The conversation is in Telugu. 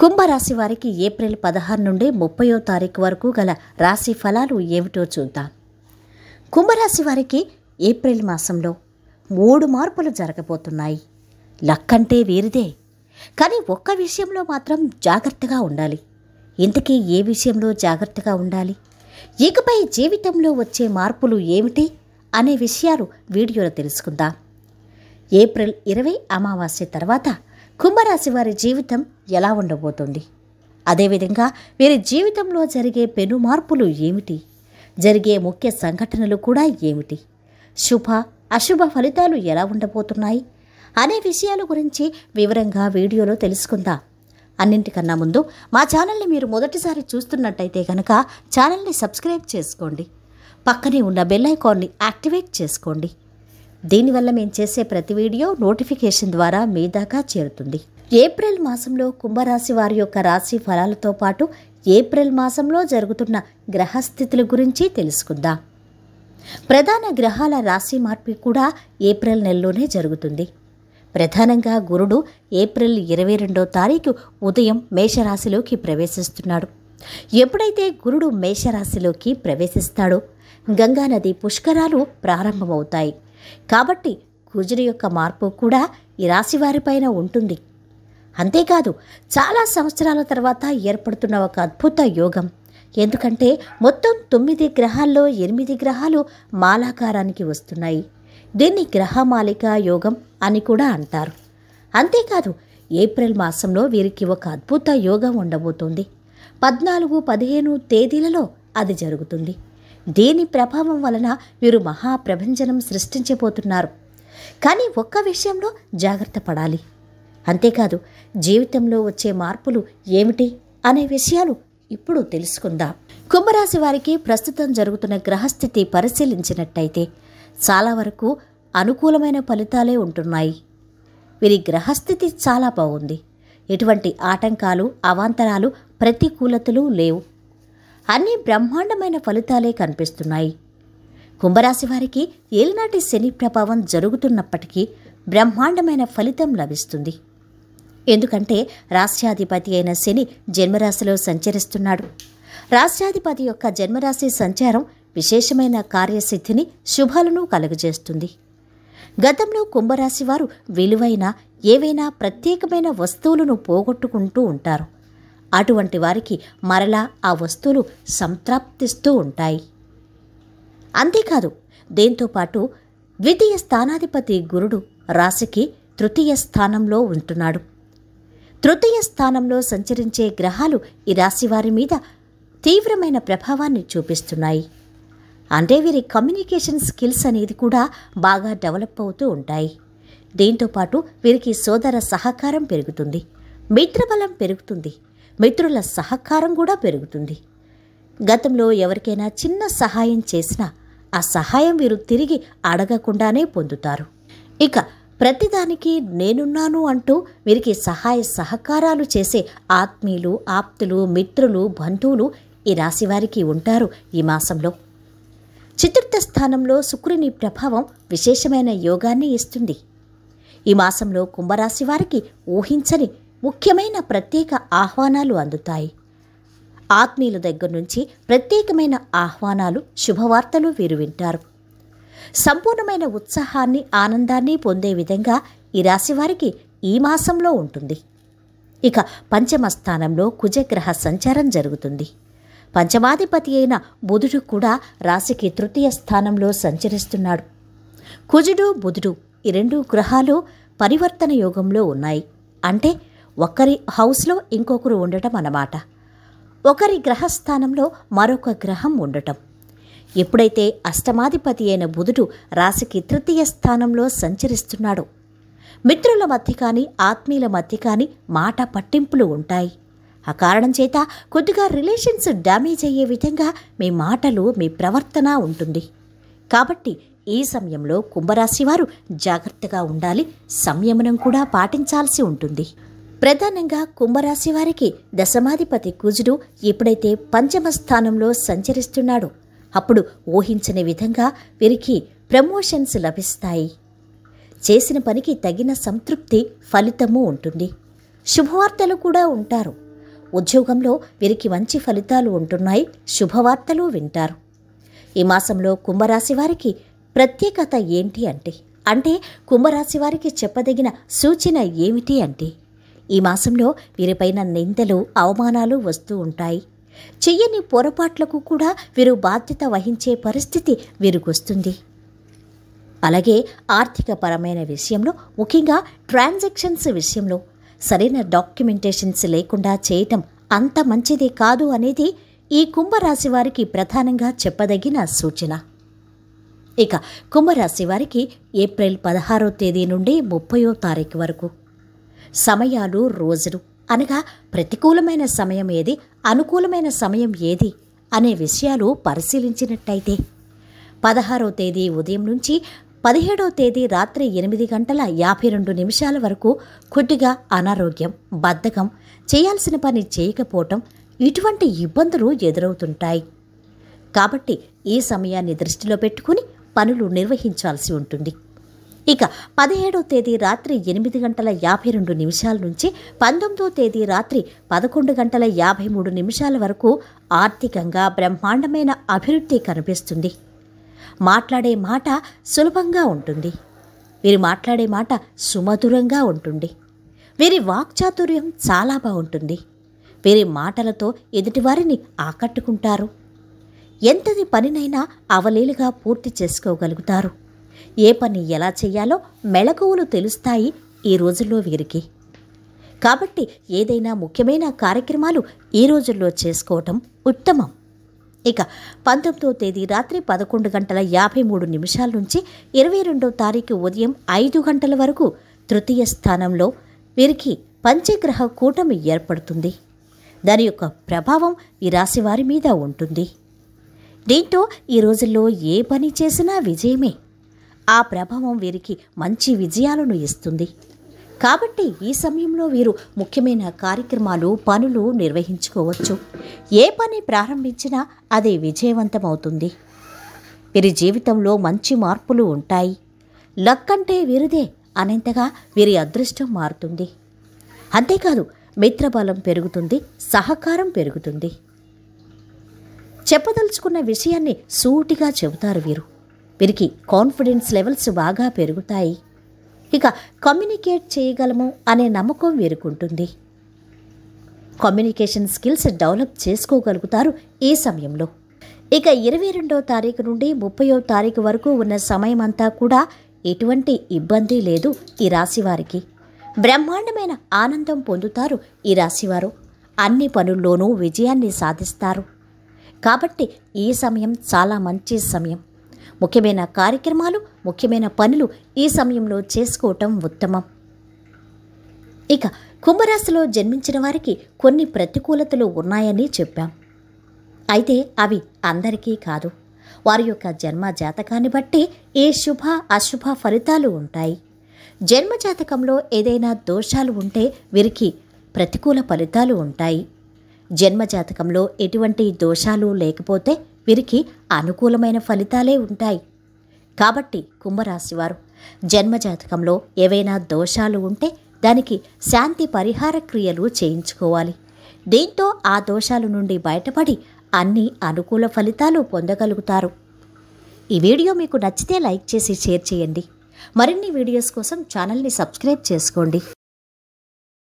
కుంభరాశి వారికి ఏప్రిల్ పదహారు నుండి ముప్పయో తారీఖు వరకు గల రాశి ఫలాలు ఏమిటో చూద్దాం కుంభరాశి వారికి ఏప్రిల్ మాసంలో మూడు మార్పులు జరగబోతున్నాయి లక్కంటే వీరిదే కానీ ఒక్క విషయంలో మాత్రం జాగ్రత్తగా ఉండాలి ఇంతకీ ఏ విషయంలో జాగ్రత్తగా ఉండాలి ఇకపై జీవితంలో వచ్చే మార్పులు ఏమిటి అనే విషయాలు వీడియోలో తెలుసుకుందాం ఏప్రిల్ ఇరవై అమావాస్య తర్వాత కుంభరాశి వారి జీవితం ఎలా ఉండబోతుంది అదేవిధంగా వీరి జీవితంలో జరిగే పెను మార్పులు ఏమిటి జరిగే ముఖ్య సంఘటనలు కూడా ఏమిటి శుభ అశుభ ఫలితాలు ఎలా ఉండబోతున్నాయి అనే విషయాల గురించి వివరంగా వీడియోలో తెలుసుకుందాం అన్నింటికన్నా ముందు మా ఛానల్ని మీరు మొదటిసారి చూస్తున్నట్టయితే కనుక ఛానల్ని సబ్స్క్రైబ్ చేసుకోండి పక్కనే ఉన్న బెల్ ఐకాన్ని యాక్టివేట్ చేసుకోండి దీనివల్ల మేము చేసే ప్రతి వీడియో నోటిఫికేషన్ ద్వారా మీ దాకా చేరుతుంది ఏప్రిల్ మాసంలో కుంభరాశి వారి యొక్క రాశి ఫలాలతో పాటు ఏప్రిల్ మాసంలో జరుగుతున్న గ్రహస్థితుల గురించి తెలుసుకుందాం ప్రధాన గ్రహాల రాశి మార్పి కూడా ఏప్రిల్ నెలలోనే జరుగుతుంది ప్రధానంగా గురుడు ఏప్రిల్ ఇరవై రెండో తారీఖు ఉదయం మేషరాశిలోకి ప్రవేశిస్తున్నాడు ఎప్పుడైతే గురుడు మేషరాశిలోకి ప్రవేశిస్తాడో గంగానది పుష్కరాలు ప్రారంభమవుతాయి కాబట్టి కుజుని యొక్క మార్పు కూడా ఈ రాశి వారిపైన ఉంటుంది అంతేకాదు చాలా సంవత్సరాల తర్వాత ఏర్పడుతున్న ఒక అద్భుత యోగం ఎందుకంటే మొత్తం తొమ్మిది గ్రహాల్లో ఎనిమిది గ్రహాలు మాలాకారానికి వస్తున్నాయి దీన్ని గ్రహమాలిక యోగం అని కూడా అంటారు అంతేకాదు ఏప్రిల్ మాసంలో వీరికి ఒక అద్భుత యోగం ఉండబోతోంది పద్నాలుగు పదిహేను తేదీలలో అది జరుగుతుంది దేని ప్రభావం వలన వీరు మహాప్రభంజనం సృష్టించబోతున్నారు కానీ ఒక్క విషయంలో జాగ్రత్త పడాలి అంతేకాదు జీవితంలో వచ్చే మార్పులు ఏమిటి అనే విషయాలు ఇప్పుడు తెలుసుకుందాం కుంభరాశి వారికి ప్రస్తుతం జరుగుతున్న గ్రహస్థితి పరిశీలించినట్టయితే చాలా వరకు అనుకూలమైన ఫలితాలే ఉంటున్నాయి వీరి గ్రహస్థితి చాలా బాగుంది ఎటువంటి ఆటంకాలు అవాంతరాలు ప్రతికూలతలు లేవు అన్ని బ్రహ్మాండమైన ఫలితాలే కనిపిస్తున్నాయి కుంభరాశి వారికి ఏలినాటి శని ప్రభావం జరుగుతున్నప్పటికీ బ్రహ్మాండమైన ఫలితం లభిస్తుంది ఎందుకంటే రాష్ట్రాధిపతి అయిన శని జన్మరాశిలో సంచరిస్తున్నాడు రాష్ట్రాధిపతి యొక్క జన్మరాశి సంచారం విశేషమైన కార్యసిద్ధిని శుభాలను కలుగజేస్తుంది గతంలో కుంభరాశి వారు విలువైన ఏవైనా ప్రత్యేకమైన వస్తువులను పోగొట్టుకుంటూ ఉంటారు అటువంటి వారికి మరలా ఆ వస్తువులు సంతృప్తిస్తూ ఉంటాయి అంతేకాదు దీంతోపాటు ద్వితీయ స్థానాధిపతి గురుడు రాశికి తృతీయ స్థానంలో ఉంటున్నాడు తృతీయ స్థానంలో సంచరించే గ్రహాలు ఈ రాశివారి మీద తీవ్రమైన ప్రభావాన్ని చూపిస్తున్నాయి అంటే వీరి కమ్యూనికేషన్ స్కిల్స్ అనేది కూడా బాగా డెవలప్ అవుతూ ఉంటాయి దీంతోపాటు వీరికి సోదర సహకారం పెరుగుతుంది మిత్రబలం పెరుగుతుంది మిత్రుల సహకారం కూడా పెరుగుతుంది గతంలో ఎవరికైనా చిన్న సహాయం చేసినా ఆ సహాయం వీరు తిరిగి అడగకుండానే పొందుతారు ఇక ప్రతిదానికి నేనున్నాను అంటూ వీరికి సహాయ సహకారాలు చేసే ఆత్మీయులు ఆప్తులు మిత్రులు బంధువులు ఈ రాశివారికి ఉంటారు ఈ మాసంలో చతుర్థ స్థానంలో శుక్రుని ప్రభావం విశేషమైన యోగాన్ని ఇస్తుంది ఈ మాసంలో కుంభరాశి వారికి ఊహించని ముఖ్యమైన ప్రత్యేక ఆహ్వానాలు అందుతాయి ఆత్మీయుల దగ్గర నుంచి ప్రత్యేకమైన ఆహ్వానాలు శుభవార్తలు వీరు వింటారు సంపూర్ణమైన ఉత్సాహాన్ని ఆనందాన్ని పొందే విధంగా ఈ రాశివారికి ఈ మాసంలో ఉంటుంది ఇక పంచమ స్థానంలో కుజగ్రహ సంచారం జరుగుతుంది పంచమాధిపతి అయిన బుధుడు కూడా రాశికి తృతీయ స్థానంలో సంచరిస్తున్నాడు కుజుడు బుధుడు ఈ రెండు గ్రహాలు పరివర్తన యోగంలో ఉన్నాయి అంటే ఒకరి హౌస్లో ఇంకొకరు ఉండటం అన్నమాట ఒకరి గ్రహస్థానంలో మరొక గ్రహం ఉండటం ఎప్పుడైతే అష్టమాధిపతి అయిన బుధుడు రాశికి తృతీయ స్థానంలో సంచరిస్తున్నాడో మిత్రుల మధ్య కానీ ఆత్మీయుల మధ్య కానీ మాట పట్టింపులు ఉంటాయి ఆ కారణం చేత కొద్దిగా రిలేషన్స్ డ్యామేజ్ అయ్యే విధంగా మీ మాటలు మీ ప్రవర్తన ఉంటుంది కాబట్టి ఈ సమయంలో కుంభరాశి వారు జాగ్రత్తగా ఉండాలి సంయమనం కూడా పాటించాల్సి ఉంటుంది ప్రధానంగా కుంభరాశి వారికి దశమాధిపతి కుజుడు ఎప్పుడైతే పంచమ స్థానంలో సంచరిస్తున్నాడో అప్పుడు ఊహించని విధంగా వీరికి ప్రమోషన్స్ లభిస్తాయి చేసిన పనికి తగిన సంతృప్తి ఫలితము ఉంటుంది శుభవార్తలు కూడా ఉంటారు ఉద్యోగంలో వీరికి మంచి ఫలితాలు ఉంటున్నాయి శుభవార్తలు వింటారు ఈ మాసంలో కుంభరాశి వారికి ప్రత్యేకత ఏంటి అంటే అంటే కుంభరాశి వారికి చెప్పదగిన సూచన ఏమిటి అంటే ఈ మాసంలో వీరిపైన నిందలు అవమానాలు వస్తూ ఉంటాయి చెయ్యని పొరపాట్లకు కూడా వీరు బాధ్యత వహించే పరిస్థితి వీరికొస్తుంది అలాగే ఆర్థిక పరమైన విషయంలో ముఖ్యంగా ట్రాన్సాక్షన్స్ విషయంలో సరైన డాక్యుమెంటేషన్స్ లేకుండా చేయటం అంత మంచిది కాదు అనేది ఈ కుంభరాశి వారికి ప్రధానంగా చెప్పదగిన సూచన ఇక కుంభరాశి వారికి ఏప్రిల్ పదహారో తేదీ నుండి ముప్పయో తారీఖు వరకు సమయాలు రోజులు అనగా ప్రతికూలమైన సమయం ఏది అనుకూలమైన సమయం ఏది అనే విషయాలు పరిశీలించినట్టయితే పదహారో తేదీ ఉదయం నుంచి పదిహేడవ తేదీ రాత్రి ఎనిమిది గంటల యాభై రెండు నిమిషాల వరకు కొద్దిగా అనారోగ్యం బద్ధకం చేయాల్సిన పని చేయకపోవటం ఇటువంటి ఇబ్బందులు ఎదురవుతుంటాయి కాబట్టి ఈ సమయాన్ని దృష్టిలో పెట్టుకుని పనులు నిర్వహించాల్సి ఉంటుంది ఇక పదిహేడో తేదీ రాత్రి ఎనిమిది గంటల యాభై రెండు నిమిషాల నుంచి పంతొమ్మిదో తేదీ రాత్రి పదకొండు గంటల యాభై మూడు నిమిషాల వరకు ఆర్థికంగా బ్రహ్మాండమైన అభివృద్ధి కనిపిస్తుంది మాట్లాడే మాట సులభంగా ఉంటుంది వీరు మాట్లాడే మాట సుమధురంగా ఉంటుంది వీరి వాక్చాతుర్యం చాలా బాగుంటుంది వీరి మాటలతో ఎదుటివారిని ఆకట్టుకుంటారు ఎంతది పనినైనా అవలీలుగా పూర్తి చేసుకోగలుగుతారు ఏ పని ఎలా చేయాలో మెళకువలు తెలుస్తాయి ఈ రోజుల్లో వీరికి కాబట్టి ఏదైనా ముఖ్యమైన కార్యక్రమాలు ఈ రోజుల్లో చేసుకోవటం ఉత్తమం ఇక పంతొమ్మిదో తేదీ రాత్రి పదకొండు గంటల యాభై మూడు నిమిషాల నుంచి ఇరవై రెండవ తారీఖు ఉదయం ఐదు గంటల వరకు తృతీయ స్థానంలో వీరికి పంచగ్రహ కూటమి ఏర్పడుతుంది దాని యొక్క ప్రభావం ఈ రాశివారి వారి మీద ఉంటుంది దీంతో ఈ రోజుల్లో ఏ పని చేసినా విజయమే ఆ ప్రభావం వీరికి మంచి విజయాలను ఇస్తుంది కాబట్టి ఈ సమయంలో వీరు ముఖ్యమైన కార్యక్రమాలు పనులు నిర్వహించుకోవచ్చు ఏ పని ప్రారంభించినా అది విజయవంతమవుతుంది వీరి జీవితంలో మంచి మార్పులు ఉంటాయి లక్ అంటే వీరిదే అనేంతగా వీరి అదృష్టం మారుతుంది అంతేకాదు మిత్రబలం పెరుగుతుంది సహకారం పెరుగుతుంది చెప్పదలుచుకున్న విషయాన్ని సూటిగా చెబుతారు వీరు వీరికి కాన్ఫిడెన్స్ లెవెల్స్ బాగా పెరుగుతాయి ఇక కమ్యూనికేట్ చేయగలము అనే నమ్మకం వీరుకుంటుంది కమ్యూనికేషన్ స్కిల్స్ డెవలప్ చేసుకోగలుగుతారు ఈ సమయంలో ఇక ఇరవై రెండో తారీఖు నుండి ముప్పయో తారీఖు వరకు ఉన్న సమయం అంతా కూడా ఎటువంటి ఇబ్బంది లేదు ఈ రాశివారికి బ్రహ్మాండమైన ఆనందం పొందుతారు ఈ రాశివారు అన్ని పనుల్లోనూ విజయాన్ని సాధిస్తారు కాబట్టి ఈ సమయం చాలా మంచి సమయం ముఖ్యమైన కార్యక్రమాలు ముఖ్యమైన పనులు ఈ సమయంలో చేసుకోవటం ఉత్తమం ఇక కుంభరాశిలో జన్మించిన వారికి కొన్ని ప్రతికూలతలు ఉన్నాయని చెప్పాం అయితే అవి అందరికీ కాదు వారి యొక్క జన్మ జాతకాన్ని బట్టి ఏ శుభ అశుభ ఫలితాలు ఉంటాయి జన్మ జాతకంలో ఏదైనా దోషాలు ఉంటే వీరికి ప్రతికూల ఫలితాలు ఉంటాయి జన్మ జాతకంలో ఎటువంటి దోషాలు లేకపోతే వీరికి అనుకూలమైన ఫలితాలే ఉంటాయి కాబట్టి కుంభరాశివారు జన్మజాతకంలో ఏవైనా దోషాలు ఉంటే దానికి శాంతి పరిహార క్రియలు చేయించుకోవాలి దీంతో ఆ దోషాల నుండి బయటపడి అన్ని అనుకూల ఫలితాలు పొందగలుగుతారు ఈ వీడియో మీకు నచ్చితే లైక్ చేసి షేర్ చేయండి మరిన్ని వీడియోస్ కోసం ఛానల్ని సబ్స్క్రైబ్ చేసుకోండి